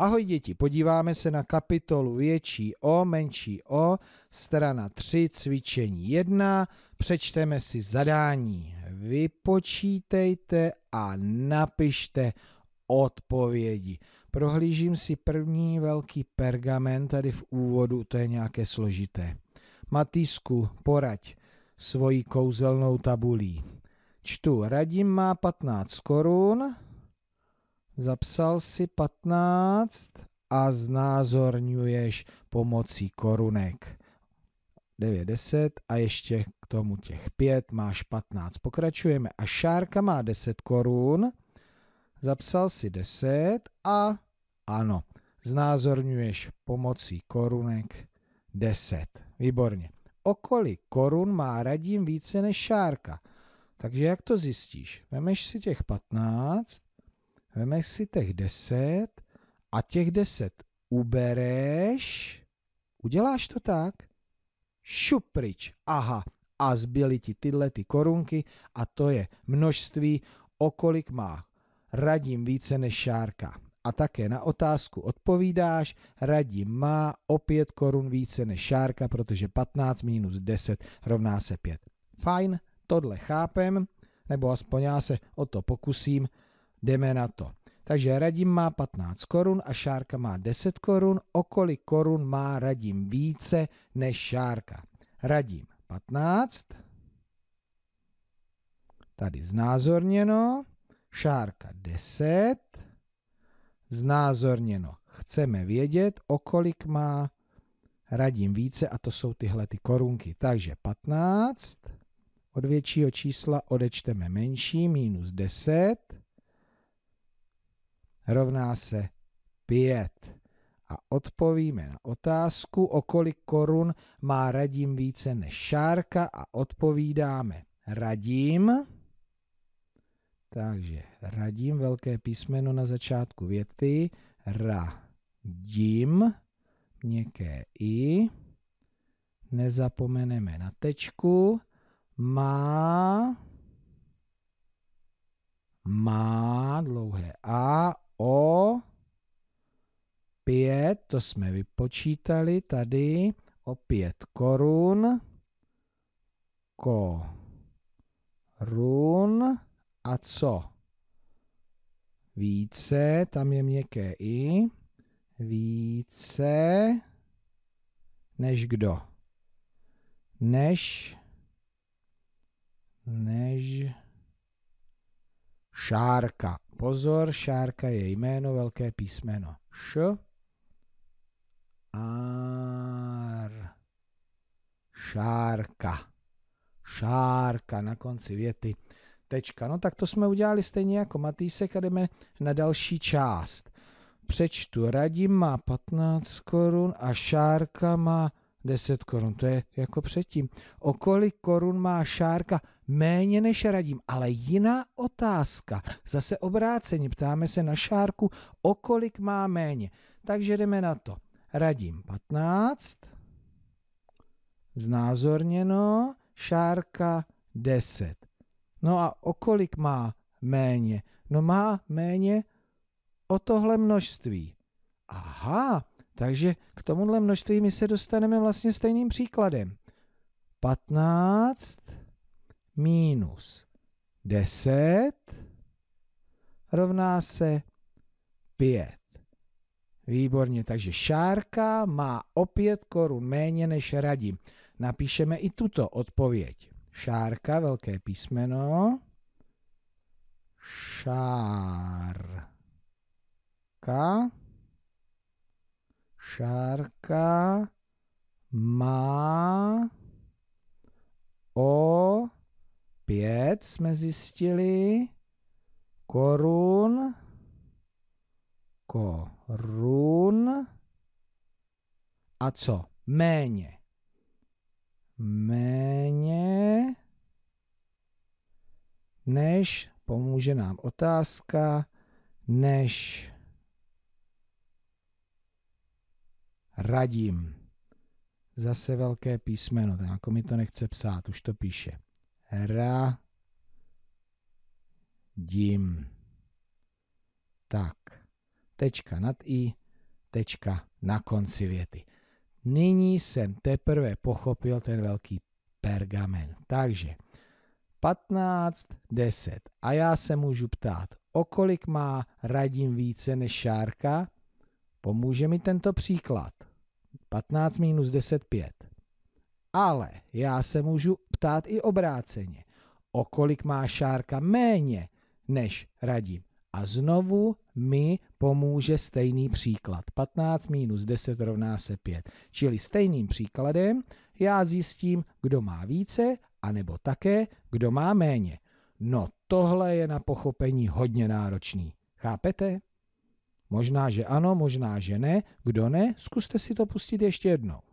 Ahoj děti, podíváme se na kapitolu větší O, menší O, strana 3, cvičení 1, přečteme si zadání. Vypočítejte a napište odpovědi. Prohlížím si první velký pergament tady v úvodu, to je nějaké složité. Matýsku, poraď svojí kouzelnou tabulí. Čtu, Radim má 15 korun, zapsal si 15 a znázorňuješ pomocí korunek. 9, 10 a ještě k tomu těch 5 máš 15. Pokračujeme a šárka má 10 korun, zapsal si 10 a ano, znázorňuješ pomocí korunek 10. Výborně. Okolí korun má radím více než šárka? Takže jak to zjistíš? Vemeš si těch 15 Vemeš si těch 10 a těch 10 ubereš, uděláš to tak, Šuprič. aha, a zbyly ti tyhle ty korunky a to je množství, okolik má. Radím více než Šárka. A také na otázku odpovídáš, Radím má o 5 korun více než Šárka, protože 15 minus 10 rovná se 5. Fajn, tohle chápem, nebo aspoň já se o to pokusím, Jdeme na to. Takže Radim má 15 korun a Šárka má 10 korun. Okolí korun má Radim více než Šárka? Radim 15. Tady znázorněno. Šárka 10. Znázorněno. Chceme vědět, o kolik má Radim více a to jsou tyhle ty korunky. Takže 15. Od většího čísla odečteme menší minus 10 rovná se 5. A odpovíme na otázku, o kolik korun má Radim více než Šárka a odpovídáme Radim. Takže Radim, velké písmeno na začátku věty, Radim, měkké i, nezapomeneme na tečku, má, má, dlouhé a, o 5, to jsme vypočítali tady, o 5 korun, korun a co? Více, tam je měkké i, více než kdo? Než, než šárka. Pozor, šárka je jméno, velké písmeno. Š. Ár. Šárka. Šárka na konci věty. Tečka. No tak to jsme udělali stejně jako Matýsek a jdeme na další část. Přečtu. Radim má 15 korun a Šárka má 10 korun, to je jako předtím. O kolik korun má Šárka? Méně než radím, ale jiná otázka. Zase obráceně, ptáme se na Šárku, o kolik má méně. Takže jdeme na to. Radím 15, znázorněno, Šárka 10. No a o kolik má méně? No má méně o tohle množství. Aha, takže k tomuhle množství my se dostaneme vlastně stejným příkladem. 15 minus 10 rovná se 5. Výborně, takže Šárka má o 5 korun méně než Radim. Napíšeme i tuto odpověď. Šárka, velké písmeno. Šárka Šárka má o pět, jsme zjistili, korun, korun a co? Méně. Méně než, pomůže nám otázka, než radím. Zase velké písmeno, tak jako mi to nechce psát, už to píše. Ra dím. Tak, tečka nad i, tečka na konci věty. Nyní jsem teprve pochopil ten velký pergamen. Takže 15, 10. A já se můžu ptát, o kolik má radím více než šárka? Pomůže mi tento příklad. 15 minus 10, 5. Ale já se můžu ptát i obráceně. O kolik má Šárka méně než radím? A znovu mi pomůže stejný příklad. 15 minus 10 rovná se 5. Čili stejným příkladem já zjistím, kdo má více, anebo také, kdo má méně. No tohle je na pochopení hodně náročný. Chápete? Možná, že ano, možná, že ne. Kdo ne, zkuste si to pustit ještě jednou.